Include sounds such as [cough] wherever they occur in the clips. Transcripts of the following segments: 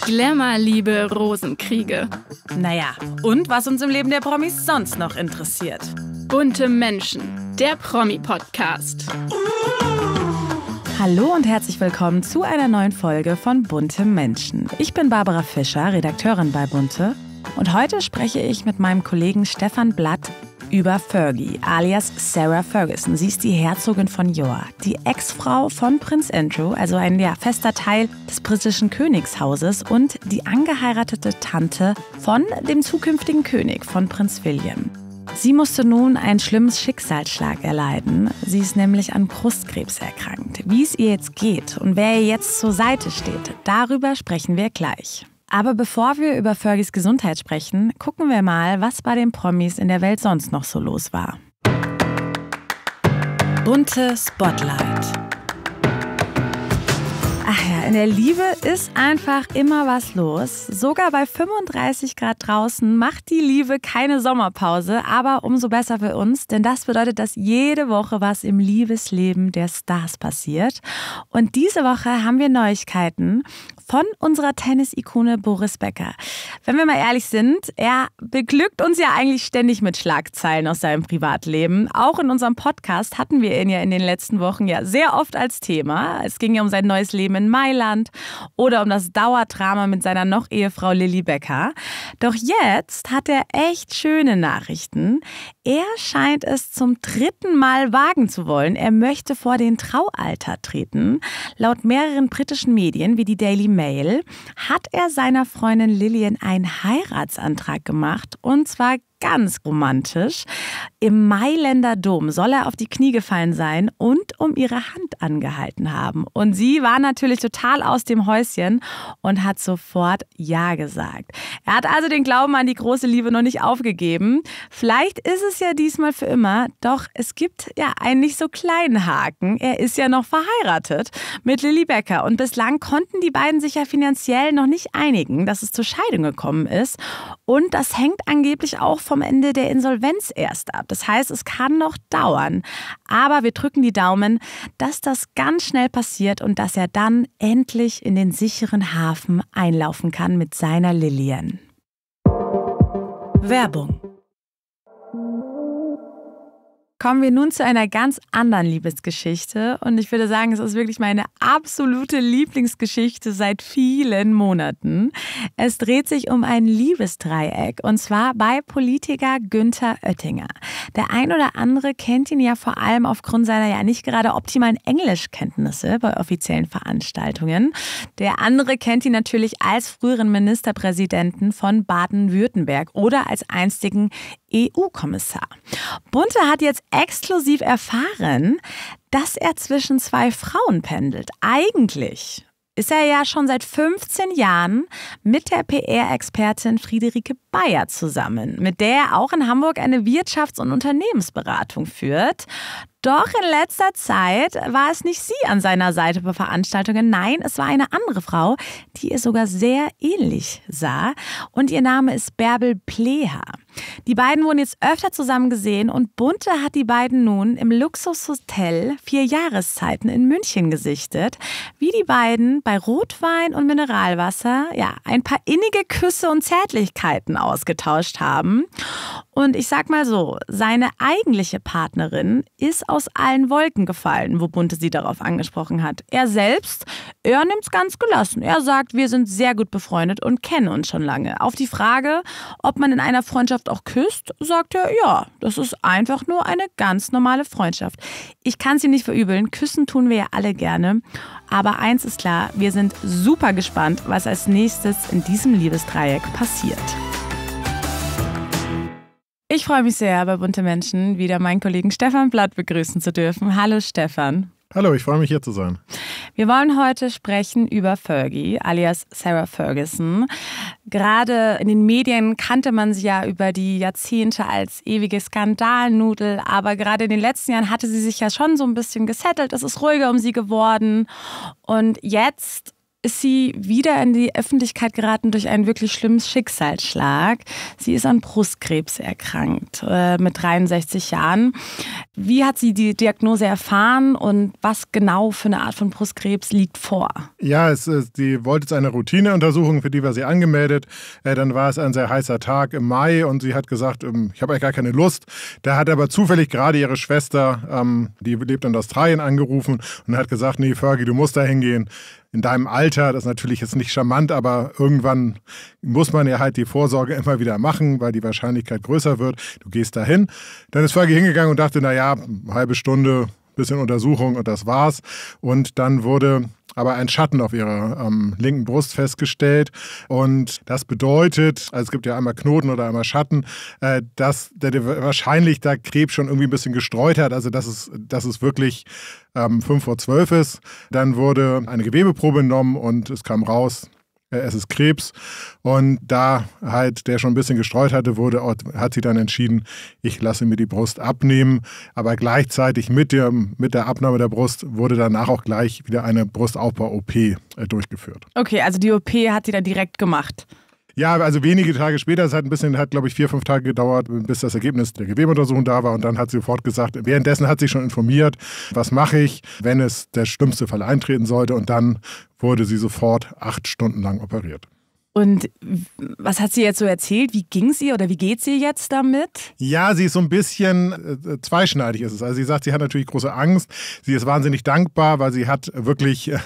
Glamour-Liebe, Rosenkriege. Naja, und was uns im Leben der Promis sonst noch interessiert. Bunte Menschen, der Promi-Podcast. Hallo und herzlich willkommen zu einer neuen Folge von Bunte Menschen. Ich bin Barbara Fischer, Redakteurin bei Bunte. Und heute spreche ich mit meinem Kollegen Stefan Blatt über Fergie, alias Sarah Ferguson. Sie ist die Herzogin von York, die Ex-Frau von Prinz Andrew, also ein ja, fester Teil des britischen Königshauses und die angeheiratete Tante von dem zukünftigen König, von Prinz William. Sie musste nun einen schlimmen Schicksalsschlag erleiden. Sie ist nämlich an Brustkrebs erkrankt. Wie es ihr jetzt geht und wer ihr jetzt zur Seite steht, darüber sprechen wir gleich. Aber bevor wir über Fergies Gesundheit sprechen, gucken wir mal, was bei den Promis in der Welt sonst noch so los war. Bunte Spotlight. Ach ja, in der Liebe ist einfach immer was los. Sogar bei 35 Grad draußen macht die Liebe keine Sommerpause, aber umso besser für uns, denn das bedeutet, dass jede Woche was im Liebesleben der Stars passiert. Und diese Woche haben wir Neuigkeiten von unserer Tennis-Ikone Boris Becker. Wenn wir mal ehrlich sind, er beglückt uns ja eigentlich ständig mit Schlagzeilen aus seinem Privatleben. Auch in unserem Podcast hatten wir ihn ja in den letzten Wochen ja sehr oft als Thema. Es ging ja um sein neues Leben in Mailand oder um das Dauerdrama mit seiner noch Ehefrau Lilly Becker. Doch jetzt hat er echt schöne Nachrichten. Er scheint es zum dritten Mal wagen zu wollen. Er möchte vor den Traualter treten. Laut mehreren britischen Medien wie die Daily Mail hat er seiner Freundin Lillian einen Heiratsantrag gemacht und zwar ganz romantisch. Im Mailänder Dom soll er auf die Knie gefallen sein und um ihre Hand angehalten haben. Und sie war natürlich total aus dem Häuschen und hat sofort Ja gesagt. Er hat also den Glauben an die große Liebe noch nicht aufgegeben. Vielleicht ist es ja diesmal für immer, doch es gibt ja einen nicht so kleinen Haken. Er ist ja noch verheiratet mit Lilly Becker und bislang konnten die beiden sich ja finanziell noch nicht einigen, dass es zur Scheidung gekommen ist. Und das hängt angeblich auch vom vom Ende der Insolvenz erst ab. Das heißt, es kann noch dauern. Aber wir drücken die Daumen, dass das ganz schnell passiert und dass er dann endlich in den sicheren Hafen einlaufen kann mit seiner Lillian. Werbung kommen wir nun zu einer ganz anderen Liebesgeschichte. Und ich würde sagen, es ist wirklich meine absolute Lieblingsgeschichte seit vielen Monaten. Es dreht sich um ein Liebesdreieck und zwar bei Politiker Günther Oettinger. Der ein oder andere kennt ihn ja vor allem aufgrund seiner ja nicht gerade optimalen Englischkenntnisse bei offiziellen Veranstaltungen. Der andere kennt ihn natürlich als früheren Ministerpräsidenten von Baden-Württemberg oder als einstigen EU-Kommissar. Bunte hat jetzt exklusiv erfahren, dass er zwischen zwei Frauen pendelt. Eigentlich ist er ja schon seit 15 Jahren mit der PR-Expertin Friederike Bayer zusammen, mit der er auch in Hamburg eine Wirtschafts- und Unternehmensberatung führt. Doch in letzter Zeit war es nicht sie an seiner Seite bei Veranstaltungen. Nein, es war eine andere Frau, die ihr sogar sehr ähnlich sah. Und ihr Name ist Bärbel Pleha. Die beiden wurden jetzt öfter zusammen gesehen und Bunte hat die beiden nun im Luxushotel Vier Jahreszeiten in München gesichtet, wie die beiden bei Rotwein und Mineralwasser ja ein paar innige Küsse und Zärtlichkeiten ausgetauscht haben. Und ich sag mal so, seine eigentliche Partnerin ist aus allen Wolken gefallen, wo Bunte sie darauf angesprochen hat. Er selbst, er nimmt's ganz gelassen. Er sagt, wir sind sehr gut befreundet und kennen uns schon lange. Auf die Frage, ob man in einer Freundschaft auch küsst, sagt er, ja, das ist einfach nur eine ganz normale Freundschaft. Ich kann sie nicht verübeln, küssen tun wir ja alle gerne. Aber eins ist klar, wir sind super gespannt, was als nächstes in diesem Liebesdreieck passiert. Ich freue mich sehr, bei Bunte Menschen wieder meinen Kollegen Stefan Blatt begrüßen zu dürfen. Hallo Stefan. Hallo, ich freue mich hier zu sein. Wir wollen heute sprechen über Fergie, alias Sarah Ferguson. Gerade in den Medien kannte man sie ja über die Jahrzehnte als ewige Skandalnudel, aber gerade in den letzten Jahren hatte sie sich ja schon so ein bisschen gesettelt. Es ist ruhiger um sie geworden. Und jetzt ist sie wieder in die Öffentlichkeit geraten durch einen wirklich schlimmen Schicksalsschlag. Sie ist an Brustkrebs erkrankt äh, mit 63 Jahren. Wie hat sie die Diagnose erfahren und was genau für eine Art von Brustkrebs liegt vor? Ja, es, sie wollte jetzt eine Routineuntersuchung, für die war sie angemeldet. Äh, dann war es ein sehr heißer Tag im Mai und sie hat gesagt, ähm, ich habe eigentlich gar keine Lust. Da hat aber zufällig gerade ihre Schwester, ähm, die lebt in Australien, angerufen und hat gesagt, nee, Fergie, du musst da hingehen in deinem Alter, das ist natürlich jetzt nicht charmant, aber irgendwann muss man ja halt die Vorsorge [laughs] immer wieder machen, weil die Wahrscheinlichkeit größer wird. Du gehst dahin. Dann ist Folge hingegangen und dachte, naja, halbe Stunde, bisschen Untersuchung und das war's. Und dann wurde aber einen Schatten auf ihrer ähm, linken Brust festgestellt. Und das bedeutet, also es gibt ja einmal Knoten oder einmal Schatten, äh, dass der, der wahrscheinlich da Krebs schon irgendwie ein bisschen gestreut hat. Also dass es, dass es wirklich ähm, 5 vor 12 ist. Dann wurde eine Gewebeprobe genommen und es kam raus, äh, es ist Krebs. Und da halt der schon ein bisschen gestreut hatte, wurde, hat sie dann entschieden, ich lasse mir die Brust abnehmen. Aber gleichzeitig mit, der, mit der Abnahme der Brust wurde danach auch gleich wieder eine Brustaufbau-OP äh, durchgeführt. Okay, also die OP hat sie dann direkt gemacht. Ja, also wenige Tage später, es hat ein bisschen, hat glaube ich vier, fünf Tage gedauert, bis das Ergebnis der Gewebeuntersuchung da war und dann hat sie sofort gesagt, währenddessen hat sie schon informiert, was mache ich, wenn es der schlimmste Fall eintreten sollte und dann wurde sie sofort acht Stunden lang operiert. Und was hat sie jetzt so erzählt? Wie ging sie oder wie geht sie jetzt damit? Ja, sie ist so ein bisschen äh, äh, zweischneidig ist es. Also sie sagt, sie hat natürlich große Angst. Sie ist wahnsinnig dankbar, weil sie hat wirklich äh,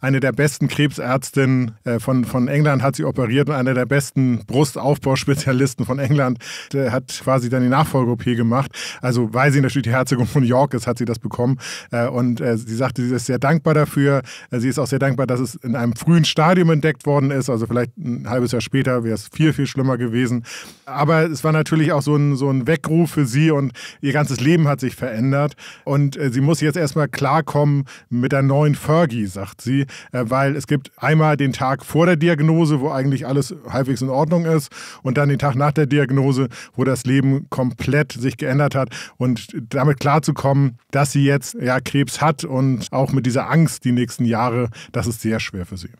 eine der besten Krebsärztinnen äh, von, von England hat sie operiert und eine der besten Brustaufbauspezialisten von England äh, hat quasi dann die Nachfolge-OP gemacht. Also weil sie natürlich die Herzogin von York ist, hat sie das bekommen. Äh, und sie sagte, sie ist sehr dankbar dafür. sie ist auch sehr dankbar, dass es in einem frühen Stadium entdeckt worden ist. Also vielleicht hm, ein halbes Jahr später wäre es viel, viel schlimmer gewesen. Aber es war natürlich auch so ein, so ein Weckruf für sie und ihr ganzes Leben hat sich verändert. Und äh, sie muss jetzt erstmal klarkommen mit der neuen Fergie, sagt sie, äh, weil es gibt einmal den Tag vor der Diagnose, wo eigentlich alles halbwegs in Ordnung ist und dann den Tag nach der Diagnose, wo das Leben komplett sich geändert hat und damit klarzukommen, dass sie jetzt ja Krebs hat und auch mit dieser Angst die nächsten Jahre, das ist sehr schwer für sie.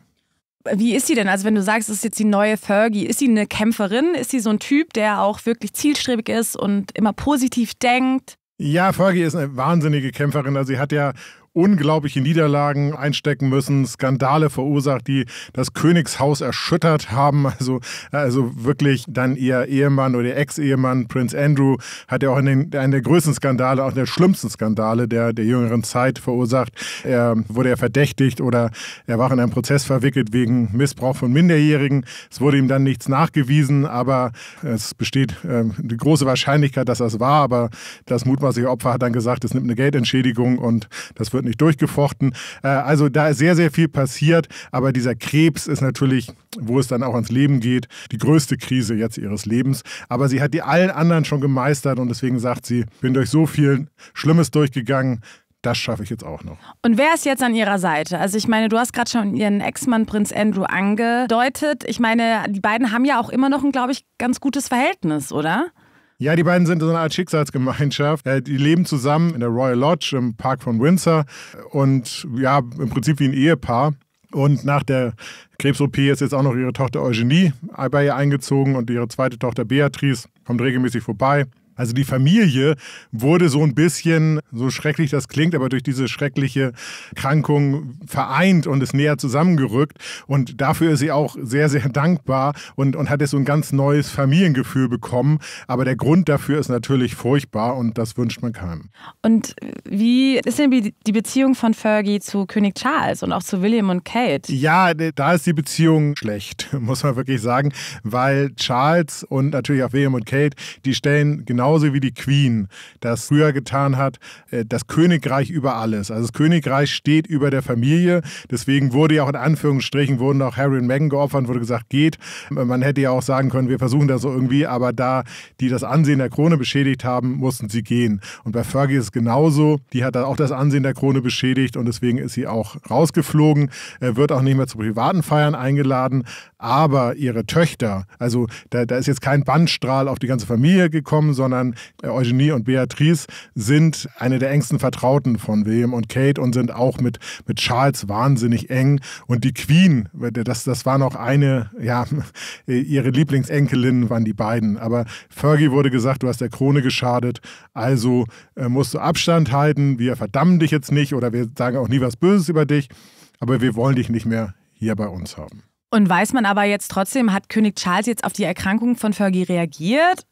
Wie ist sie denn? Also wenn du sagst, es ist jetzt die neue Fergie, ist sie eine Kämpferin? Ist sie so ein Typ, der auch wirklich zielstrebig ist und immer positiv denkt? Ja, Fergie ist eine wahnsinnige Kämpferin. Also sie hat ja unglaubliche Niederlagen einstecken müssen, Skandale verursacht, die das Königshaus erschüttert haben. Also, also wirklich dann ihr Ehemann oder ihr Ex-Ehemann, Prinz Andrew, hat ja auch einen, einen der größten Skandale, auch der schlimmsten Skandale der, der jüngeren Zeit verursacht. Er wurde er verdächtigt oder er war in einem Prozess verwickelt wegen Missbrauch von Minderjährigen. Es wurde ihm dann nichts nachgewiesen, aber es besteht äh, die große Wahrscheinlichkeit, dass das war. Aber das mutmaßliche Opfer hat dann gesagt, es nimmt eine Geldentschädigung und das wird nicht durchgefochten. Äh, also da ist sehr, sehr viel passiert, aber dieser Krebs ist natürlich, wo es dann auch ans Leben geht, die größte Krise jetzt ihres Lebens. Aber sie hat die allen anderen schon gemeistert und deswegen sagt sie, bin durch so viel Schlimmes durchgegangen, das schaffe ich jetzt auch noch. Und wer ist jetzt an ihrer Seite? Also ich meine, du hast gerade schon ihren Ex-Mann Prinz Andrew angedeutet. Ich meine, die beiden haben ja auch immer noch ein, glaube ich, ganz gutes Verhältnis, oder? Ja, die beiden sind so eine Art Schicksalsgemeinschaft. Äh, die leben zusammen in der Royal Lodge im Park von Windsor und ja, im Prinzip wie ein Ehepaar. Und nach der Krebs-OP ist jetzt auch noch ihre Tochter Eugenie bei ihr eingezogen und ihre zweite Tochter Beatrice kommt regelmäßig vorbei. Also die Familie wurde so ein bisschen, so schrecklich das klingt, aber durch diese schreckliche Krankung vereint und ist näher zusammengerückt. Und dafür ist sie auch sehr, sehr dankbar und, und hat jetzt so ein ganz neues Familiengefühl bekommen. Aber der Grund dafür ist natürlich furchtbar und das wünscht man keinem. Und wie ist denn die Beziehung von Fergie zu König Charles und auch zu William und Kate? Ja, da ist die Beziehung schlecht, [laughs] muss man wirklich sagen, weil Charles und natürlich auch William und Kate, die stellen genau genauso wie die Queen das früher getan hat, äh, das Königreich über alles. Also das Königreich steht über der Familie. Deswegen wurde ja auch in Anführungsstrichen wurden auch Harry und Meghan geopfert, wurde gesagt, geht. Man hätte ja auch sagen können, wir versuchen das so irgendwie, aber da die das Ansehen der Krone beschädigt haben, mussten sie gehen. Und bei Fergie ist es genauso. Die hat auch das Ansehen der Krone beschädigt und deswegen ist sie auch rausgeflogen, äh, wird auch nicht mehr zu privaten Feiern eingeladen. Aber ihre Töchter, also da, da ist jetzt kein Bandstrahl auf die ganze Familie gekommen, sondern sondern äh, Eugenie und Beatrice sind eine der engsten Vertrauten von William und Kate und sind auch mit, mit Charles wahnsinnig eng. Und die Queen, äh, das, das war noch eine, ja, [laughs] äh, ihre Lieblingsenkelin waren die beiden. Aber Fergie wurde gesagt, du hast der Krone geschadet, also musst du Abstand halten, wir verdammen dich jetzt nicht oder wir sagen auch nie was Böses über dich, aber wir wollen dich nicht mehr hier bei uns haben. Und weiß man aber jetzt trotzdem, hat König Charles jetzt auf die Erkrankung von Fergie reagiert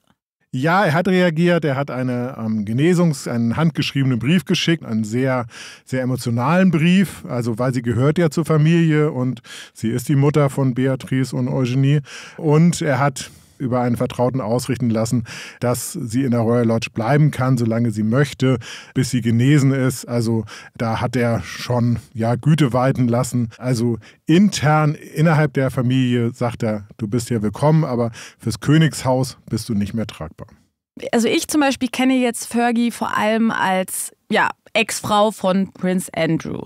ja, er hat reagiert. Er hat eine ähm, Genesungs-, einen handgeschriebenen Brief geschickt, einen sehr, sehr emotionalen Brief. Also, weil sie gehört ja zur Familie und sie ist die Mutter von Beatrice und Eugenie. Und er hat über einen Vertrauten ausrichten lassen, dass sie in der Royal Lodge bleiben kann, solange sie möchte, bis sie genesen ist. Also da hat er schon ja Güte walten lassen. Also intern innerhalb der Familie sagt er, du bist ja willkommen, aber fürs Königshaus bist du nicht mehr tragbar. Also ich zum Beispiel kenne jetzt Fergie vor allem als ja, Ex-Frau von Prince Andrew.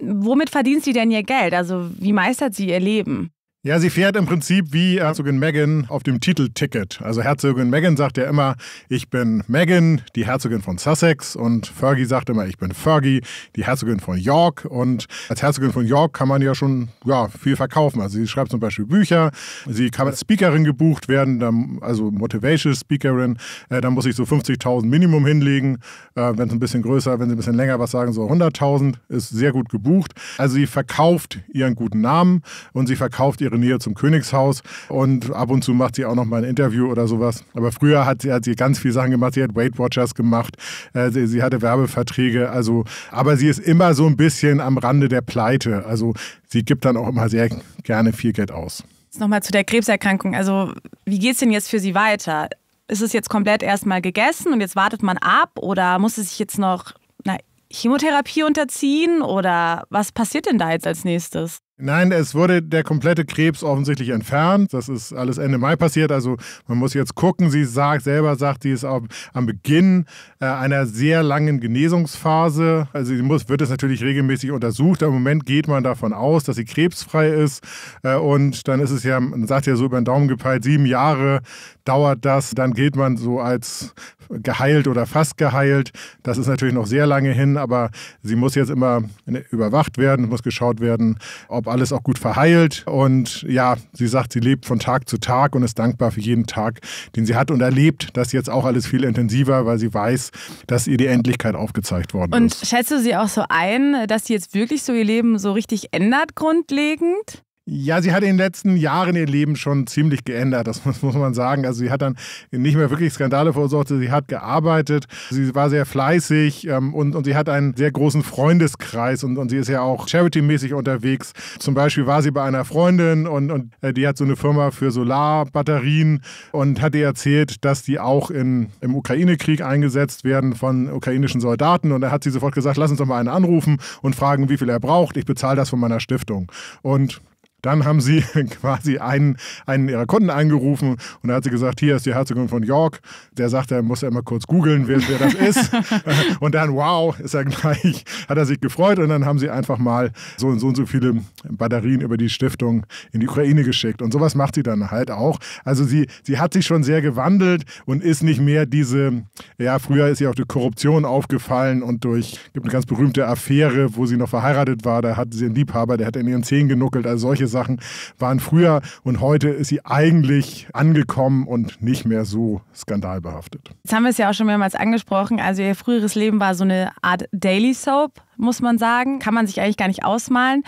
Womit verdient sie denn ihr Geld? Also wie meistert sie ihr Leben? Ja, sie fährt im Prinzip wie Herzogin Meghan auf dem Titelticket. Also Herzogin Meghan sagt ja immer, ich bin Meghan, die Herzogin von Sussex und Fergie sagt immer, ich bin Fergie, die Herzogin von York und als Herzogin von York kann man ja schon ja, viel verkaufen. Also sie schreibt zum Beispiel Bücher, sie kann als Speakerin gebucht werden, also Motivational Speakerin, äh, da muss ich so 50.000 Minimum hinlegen, äh, wenn es ein bisschen größer, wenn sie ein bisschen länger was sagen, so 100.000 ist sehr gut gebucht. Also sie verkauft ihren guten Namen und sie verkauft ihr ihre Nähe zum Königshaus und ab und zu macht sie auch noch mal ein Interview oder sowas. Aber früher hat sie, hat sie ganz viel Sachen gemacht. Sie hat Weight Watchers gemacht, äh, sie, sie, hatte Werbeverträge. Also, aber sie ist immer so ein bisschen am Rande der Pleite. Also sie gibt dann auch immer sehr gerne viel Geld aus. Jetzt mal zu der Krebserkrankung. Also wie geht es denn jetzt für sie weiter? Ist es jetzt komplett erstmal gegessen und jetzt wartet man ab oder muss es sich jetzt noch na, Chemotherapie unterziehen oder was passiert denn da jetzt als nächstes? Nein, es wurde der komplette Krebs offensichtlich entfernt. Das ist alles Ende Mai passiert. Also man muss jetzt gucken. Sie sagt selber, sagt, sie ist am Beginn äh, einer sehr langen Genesungsphase. Also sie muss, wird es natürlich regelmäßig untersucht. Im Moment geht man davon aus, dass sie krebsfrei ist. Äh, und dann ist es ja, man sagt ja so über den Daumen gepeilt, sieben Jahre dauert das. Dann gilt man so als geheilt oder fast geheilt. Das ist natürlich noch sehr lange hin, aber sie muss jetzt immer ne, überwacht werden, muss geschaut werden, ob alles auch gut verheilt. Und ja, sie sagt, sie lebt von Tag zu Tag und ist dankbar für jeden Tag, den sie hat und erlebt das jetzt auch alles viel intensiver, weil sie weiß, dass ihr die Endlichkeit aufgezeigt worden und ist. Und schätzt du sie auch so ein, dass sie jetzt wirklich so ihr Leben so richtig ändert grundlegend? Ja, sie hat in den letzten Jahren ihr Leben schon ziemlich geändert, das muss, muss man sagen. Also sie hat dann nicht mehr wirklich Skandale verursacht, sie hat gearbeitet, sie war sehr fleißig ähm, und, und sie hat einen sehr großen Freundeskreis und, und sie ist ja auch charity-mäßig unterwegs. Zum Beispiel war sie bei einer Freundin und, und äh, die hat so eine Firma für Solarbatterien und hat ihr erzählt, dass die auch in, im Ukraine-Krieg eingesetzt werden von ukrainischen Soldaten und da hat sie sofort gesagt, lass uns doch mal einen anrufen und fragen, wie viel er braucht, ich bezahle das von meiner Stiftung. Und dann haben sie [laughs] quasi einen, einen ihrer Kunden angerufen und da hat sie gesagt, hier ist die Herzogin von York. Der sagt, er muss ja immer kurz googeln, wer, wer, das ist. [laughs] Äh, und dann, wow, ist er gleich, hat er sich gefreut und dann haben sie einfach mal so und so und so viele Batterien über die Stiftung in die Ukraine geschickt. Und sowas macht sie dann halt auch. Also sie, sie hat sich schon sehr gewandelt und ist nicht mehr diese, ja, früher ist ihr auch die Korruption aufgefallen und durch, gibt eine ganz berühmte Affäre, wo sie noch verheiratet war, da hatte sie einen Liebhaber, der hat in ihren Zehen genuckelt, also solche Sachen waren früher und heute ist sie eigentlich angekommen und nicht mehr so skandalbehaftet. Jetzt haben wir es ja auch schon mehrmals angesprochen. Also ihr früheres Leben war so eine Art Daily Soap, muss man sagen. Kann man sich eigentlich gar nicht ausmalen.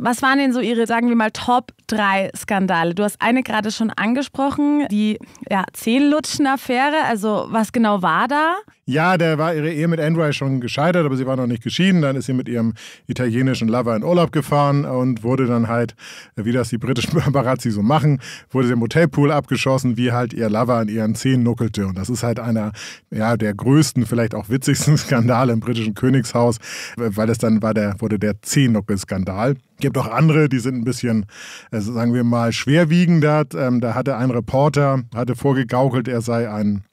Was waren denn so Ihre, sagen wir mal, Top 3 Skandale? Du hast eine gerade schon angesprochen, die ja, Zehnlutschen-Affäre. Also, was genau war da? Ja, da war ihre Ehe mit Andrew schon gescheitert, aber sie war noch nicht geschieden. Dann ist sie mit ihrem italienischen Lover in Urlaub gefahren und wurde dann halt, wie das die britischen [laughs] Paparazzi so machen, wurde sie im Hotelpool abgeschossen, wie halt ihr Lover an ihren Zehen nuckelte. Und das ist halt einer ja, der größten, vielleicht auch witzigsten [laughs] Skandale im britischen Königshaus, weil es dann war der, wurde der Zehennuckel-Skandal gibt auch andere, die sind ein bisschen, äh, sagen wir mal, schwerwiegender. Ähm, da hatte ein Reporter, hatte vorgegaukelt, er sei ein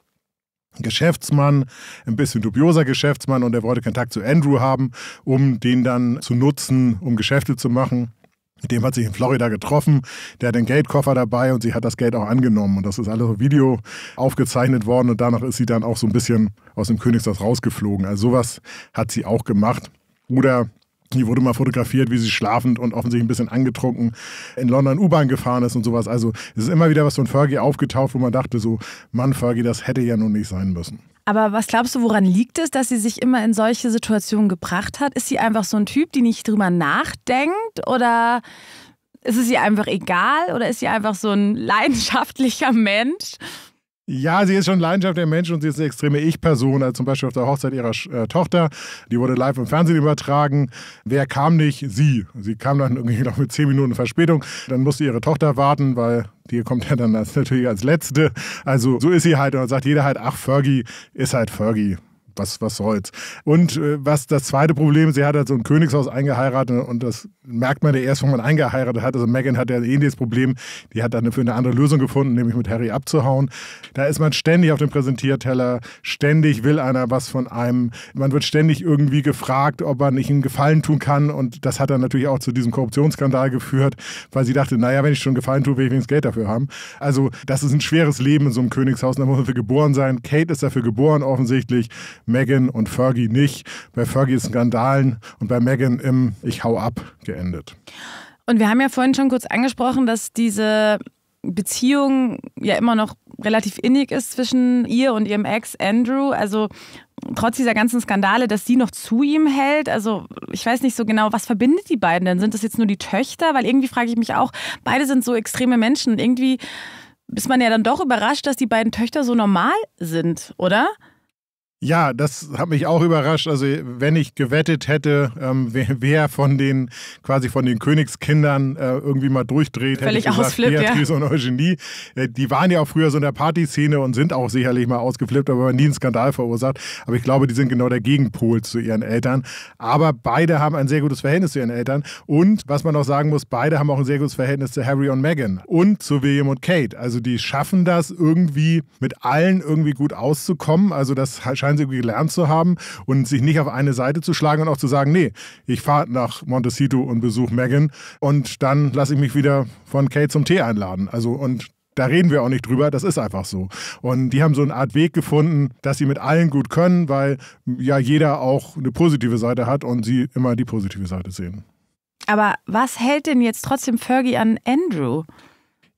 Geschäftsmann, ein bisschen dubioser Geschäftsmann und er wollte Kontakt zu Andrew haben, um den dann zu nutzen, um Geschäfte zu machen. Mit dem hat sich in Florida getroffen. Der hat den Geldkoffer dabei und sie hat das Geld auch angenommen. Und das ist alles auf Video aufgezeichnet worden und danach ist sie dann auch so ein bisschen aus dem Königshaus rausgeflogen. Also sowas hat sie auch gemacht. Oder die wurde mal fotografiert, wie sie schlafend und offensichtlich ein bisschen angetrunken in London U-Bahn gefahren ist und sowas. Also es ist immer wieder was von Fergie aufgetaucht, wo man dachte so, Mann, Fergie, das hätte ja nun nicht sein müssen. Aber was glaubst du, woran liegt es, dass sie sich immer in solche Situationen gebracht hat? Ist sie einfach so ein Typ, die nicht drüber nachdenkt oder ist es ihr einfach egal oder ist sie einfach so ein leidenschaftlicher Mensch? Ja, sie ist schon Leidenschaft der Menschen und sie ist eine extreme Ich-Person, also zum Beispiel auf der Hochzeit ihrer äh, Tochter. Die wurde live im Fernsehen übertragen. Wer kam nicht? Sie. Sie kam dann irgendwie noch mit zehn Minuten Verspätung. Dann musste ihre Tochter warten, weil die kommt ja dann als, [laughs] natürlich als Letzte. Also so ist sie halt und dann sagt jeder halt, ach, Fergie ist halt Fergie was, was soll's. Und äh, was das zweite Problem, sie hat halt so ein Königshaus eingeheiratet und das merkt man ja erst, wenn man eingeheiratet hat. Also Megan hat ja ein eh ähnliches Problem. Die hat dann für eine andere Lösung gefunden, nämlich mit Harry abzuhauen. Da ist man ständig auf dem Präsentierteller, ständig will einer was von einem. Man wird ständig irgendwie gefragt, ob man nicht einen Gefallen tun kann und das hat dann natürlich auch zu diesem Korruptionsskandal geführt, weil sie dachte, naja, wenn ich schon einen Gefallen tue, will ich wenigstens Geld dafür haben. Also das ist ein schweres Leben in so einem Königshaus, da muss man für geboren sein. Kate ist dafür geboren offensichtlich. Megan und Fergie nicht. Bei Fergie Skandalen und bei Megan im Ich hau ab geendet. Und wir haben ja vorhin schon kurz angesprochen, dass diese Beziehung ja immer noch relativ innig ist zwischen ihr und ihrem Ex Andrew. Also trotz dieser ganzen Skandale, dass sie noch zu ihm hält. Also ich weiß nicht so genau, was verbindet die beiden denn? Sind das jetzt nur die Töchter? Weil irgendwie frage ich mich auch, beide sind so extreme Menschen. Irgendwie ist man ja dann doch überrascht, dass die beiden Töchter so normal sind, oder? Ja, das hat mich auch überrascht. Also wenn ich gewettet hätte, ähm, wer, wer, von den quasi von den Königskindern äh, irgendwie mal durchdreht, Völlig hätte ich gesagt, Beatrice ja. und Eugenie. Äh, die waren ja auch früher so in der Partyszene und sind auch sicherlich mal ausgeflippt, aber nie einen Skandal verursacht. Aber ich glaube, die sind genau der Gegenpol zu ihren Eltern. Aber beide haben ein sehr gutes Verhältnis zu ihren Eltern. Und was man noch sagen muss, beide haben auch ein sehr gutes Verhältnis zu Harry und Meghan und zu William und Kate. Also die schaffen das irgendwie mit allen irgendwie gut auszukommen. Also das scheint Fernsehen gelernt zu haben und sich nicht auf eine Seite zu schlagen und auch zu sagen, nee, ich fahre nach Montecito und besuche Megan und dann lasse ich mich wieder von Kate zum Tee einladen. Also und da reden wir auch nicht drüber, das ist einfach so. Und die haben so eine Art Weg gefunden, dass sie mit allen gut können, weil ja jeder auch eine positive Seite hat und sie immer die positive Seite sehen. Aber was hält denn jetzt trotzdem Fergie an Andrew?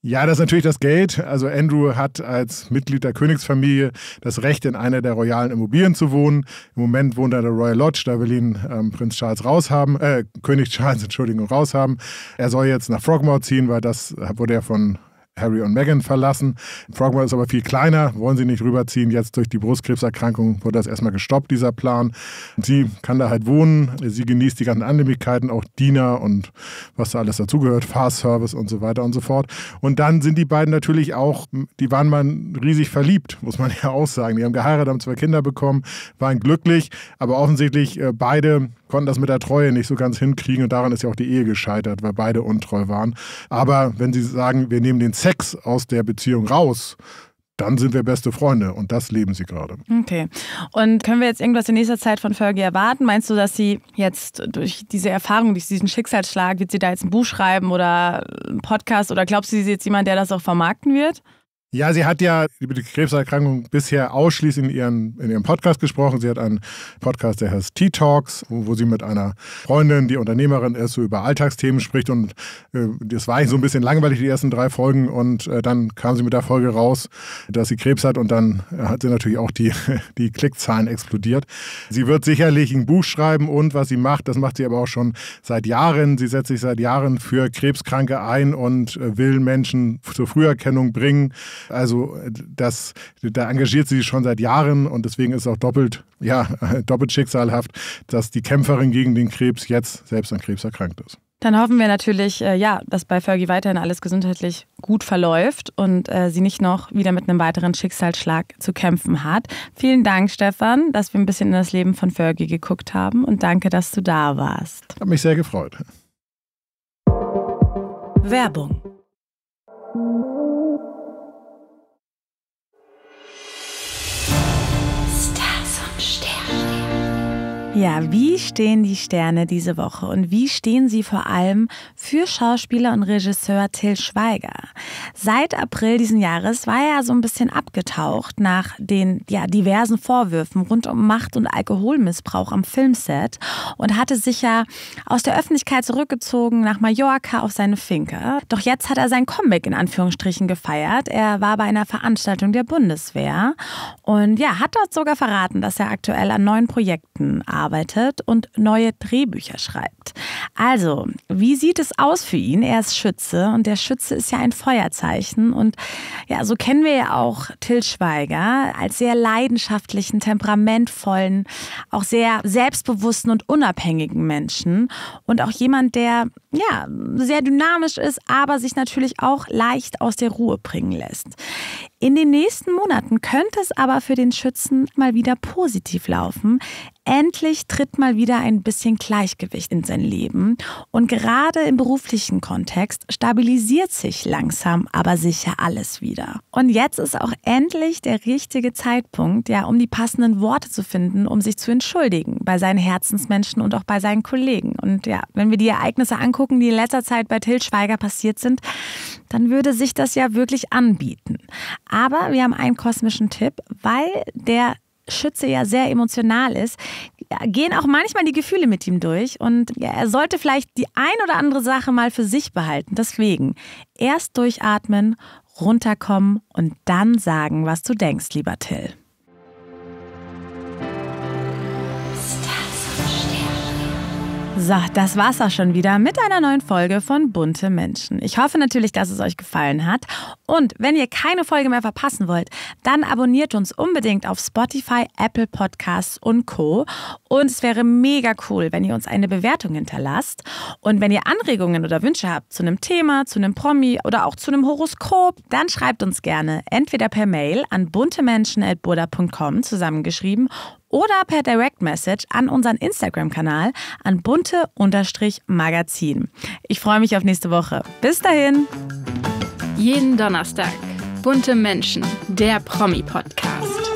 Ja, das ist natürlich das Geld. Also Andrew hat als Mitglied der Königsfamilie das Recht, in einer der royalen Immobilien zu wohnen. Im Moment wohnt er in der Royal Lodge, da will ihn ähm, Prinz Charles raushaben, äh, König Charles, [laughs] Entschuldigung, raushaben. Er soll jetzt nach Frogmore ziehen, weil das wurde ja von Harry und Meghan verlassen. Frogmore ist aber viel kleiner, wollen sie nicht rüberziehen. Jetzt durch die Brustkrebserkrankung wurde das erstmal gestoppt, dieser Plan. Sie kann da halt wohnen, sie genießt die ganzen Annehmlichkeiten, auch Diener und was da alles dazugehört, Fahrservice und so weiter und so fort. Und dann sind die beiden natürlich auch, die waren mal riesig verliebt, muss man [laughs] ja auch sagen. Die haben geheiratet, haben zwei Kinder bekommen, waren glücklich, aber offensichtlich äh, beide konnten das mit der Treue nicht so ganz hinkriegen und daran ist ja auch die Ehe gescheitert, weil beide untreu waren. Aber wenn sie sagen, wir nehmen den Sex Sex aus der Beziehung raus, dann sind wir beste Freunde und das leben sie gerade. Okay. Und können wir jetzt irgendwas in nächster Zeit von Fergie erwarten? Meinst du, dass sie jetzt durch diese Erfahrung, durch diesen Schicksalsschlag, wird sie da jetzt ein Buch schreiben oder einen Podcast oder glaubst du, sie ist jetzt jemand, der das auch vermarkten wird? Ja, sie hat ja über die Krebserkrankung bisher ausschließlich in, ihren, in ihrem Podcast gesprochen. Sie hat einen Podcast, der heißt Tea Talks, wo, sie mit einer Freundin, die Unternehmerin ist, so über Alltagsthemen spricht. Und äh, das war eigentlich so ein bisschen langweilig, die ersten drei Folgen. Und äh, dann kam sie mit der Folge raus, dass sie Krebs hat. Und dann äh, hat sie natürlich auch die, [laughs] die Klickzahlen explodiert. Sie wird sicherlich ein Buch schreiben und was sie macht, das macht sie aber auch schon seit Jahren. Sie setzt sich seit Jahren für Krebskranke ein und äh, will Menschen zur Früherkennung bringen also äh, das, da engagiert sie sich schon seit Jahren und deswegen ist es auch doppelt, ja, [laughs] doppelt schicksalhaft, dass die Kämpferin gegen den Krebs jetzt selbst an Krebs erkrankt ist. Dann hoffen wir natürlich, äh, ja, dass bei Fergie weiterhin alles gesundheitlich gut verläuft und äh, sie nicht noch wieder mit einem weiteren Schicksalsschlag zu kämpfen hat. Vielen Dank, Stefan, dass wir ein bisschen in das Leben von Fergie geguckt haben und danke, dass du da warst. Hat mich sehr gefreut. Werbung. Ja, wie stehen die Sterne diese Woche und wie stehen sie vor allem für Schauspieler und Regisseur Till Schweiger? Seit April diesen Jahres war er so ein bisschen abgetaucht nach den ja, diversen Vorwürfen rund um Macht und Alkoholmissbrauch am Filmset und hatte sich ja aus der Öffentlichkeit zurückgezogen nach Mallorca auf seine Finke. Doch jetzt hat er sein Comeback in Anführungsstrichen gefeiert. Er war bei einer Veranstaltung der Bundeswehr und ja, hat dort sogar verraten, dass er aktuell an neuen Projekten arbeitet arbeitet und neue Drehbücher schreibt. Also, wie sieht es aus für ihn? Er ist Schütze und der Schütze ist ja ein Feuerzeichen. Und ja, so kennen wir ja auch Till Schweiger als sehr leidenschaftlichen, temperamentvollen, auch sehr selbstbewussten und unabhängigen Menschen. Und auch jemand, der ja sehr dynamisch ist, aber sich natürlich auch leicht aus der Ruhe bringen lässt. In den nächsten Monaten könnte es aber für den Schützen mal wieder positiv laufen. Endlich tritt mal wieder ein bisschen Gleichgewicht in sein Leben. Und gerade im beruflichen Kontext stabilisiert sich langsam, aber sicher alles wieder. Und jetzt ist auch endlich der richtige Zeitpunkt, ja, um die passenden Worte zu finden, um sich zu entschuldigen bei seinen Herzensmenschen und auch bei seinen Kollegen. Und ja, wenn wir die Ereignisse angucken, die in letzter Zeit bei Till Schweiger passiert sind, dann würde sich das ja wirklich anbieten. Aber wir haben einen kosmischen Tipp, weil der Schütze ja sehr emotional ist, gehen auch manchmal die Gefühle mit ihm durch und er sollte vielleicht die ein oder andere Sache mal für sich behalten. Deswegen erst durchatmen, runterkommen und dann sagen, was du denkst, lieber Till. So, das war's auch schon wieder mit einer neuen Folge von Bunte Menschen. Ich hoffe natürlich, dass es euch gefallen hat. Und wenn ihr keine Folge mehr verpassen wollt, dann abonniert uns unbedingt auf Spotify, Apple Podcasts und Co. Und es wäre mega cool, wenn ihr uns eine Bewertung hinterlasst. Und wenn ihr Anregungen oder Wünsche habt zu einem Thema, zu einem Promi oder auch zu einem Horoskop, dann schreibt uns gerne entweder per Mail an buntemenschen.burda.com zusammengeschrieben oder per Direct Message an unseren Instagram-Kanal an bunte-magazin. Ich freue mich auf nächste Woche. Bis dahin. Jeden Donnerstag. Bunte Menschen, der Promi-Podcast.